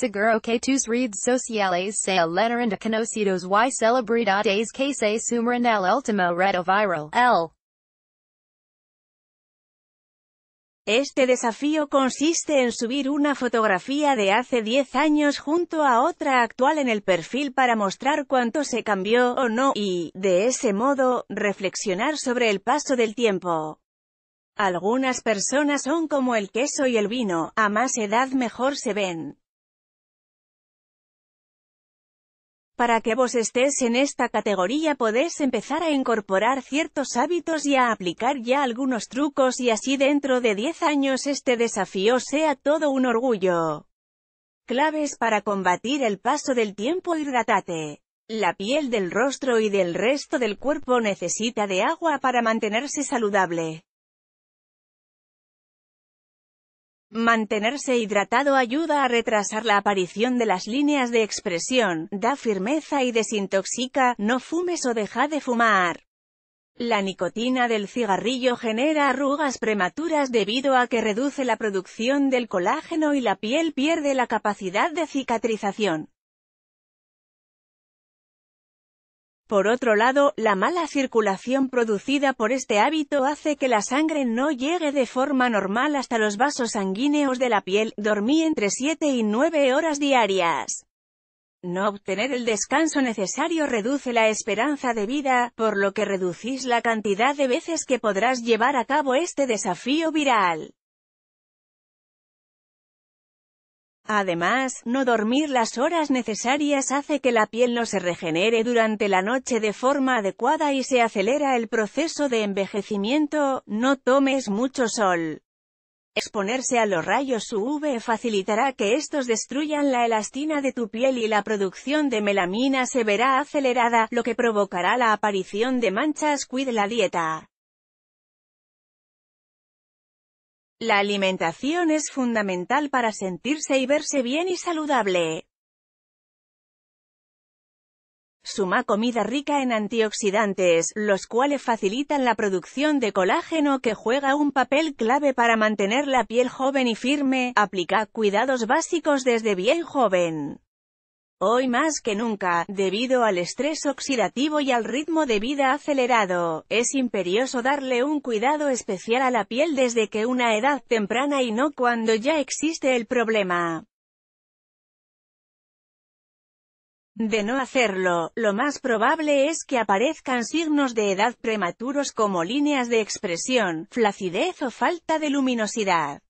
Seguro que tus redes sociales se conocidos y celebridades que se sumaran al último viral. Este desafío consiste en subir una fotografía de hace 10 años junto a otra actual en el perfil para mostrar cuánto se cambió o no, y, de ese modo, reflexionar sobre el paso del tiempo. Algunas personas son como el queso y el vino, a más edad mejor se ven. Para que vos estés en esta categoría podés empezar a incorporar ciertos hábitos y a aplicar ya algunos trucos y así dentro de 10 años este desafío sea todo un orgullo. Claves para combatir el paso del tiempo hidratate. La piel del rostro y del resto del cuerpo necesita de agua para mantenerse saludable. Mantenerse hidratado ayuda a retrasar la aparición de las líneas de expresión, da firmeza y desintoxica, no fumes o deja de fumar. La nicotina del cigarrillo genera arrugas prematuras debido a que reduce la producción del colágeno y la piel pierde la capacidad de cicatrización. Por otro lado, la mala circulación producida por este hábito hace que la sangre no llegue de forma normal hasta los vasos sanguíneos de la piel. Dormí entre 7 y 9 horas diarias. No obtener el descanso necesario reduce la esperanza de vida, por lo que reducís la cantidad de veces que podrás llevar a cabo este desafío viral. Además, no dormir las horas necesarias hace que la piel no se regenere durante la noche de forma adecuada y se acelera el proceso de envejecimiento, no tomes mucho sol. Exponerse a los rayos UV facilitará que estos destruyan la elastina de tu piel y la producción de melamina se verá acelerada, lo que provocará la aparición de manchas. Cuide la dieta. La alimentación es fundamental para sentirse y verse bien y saludable. Suma comida rica en antioxidantes, los cuales facilitan la producción de colágeno que juega un papel clave para mantener la piel joven y firme. Aplica cuidados básicos desde bien joven. Hoy más que nunca, debido al estrés oxidativo y al ritmo de vida acelerado, es imperioso darle un cuidado especial a la piel desde que una edad temprana y no cuando ya existe el problema. De no hacerlo, lo más probable es que aparezcan signos de edad prematuros como líneas de expresión, flacidez o falta de luminosidad.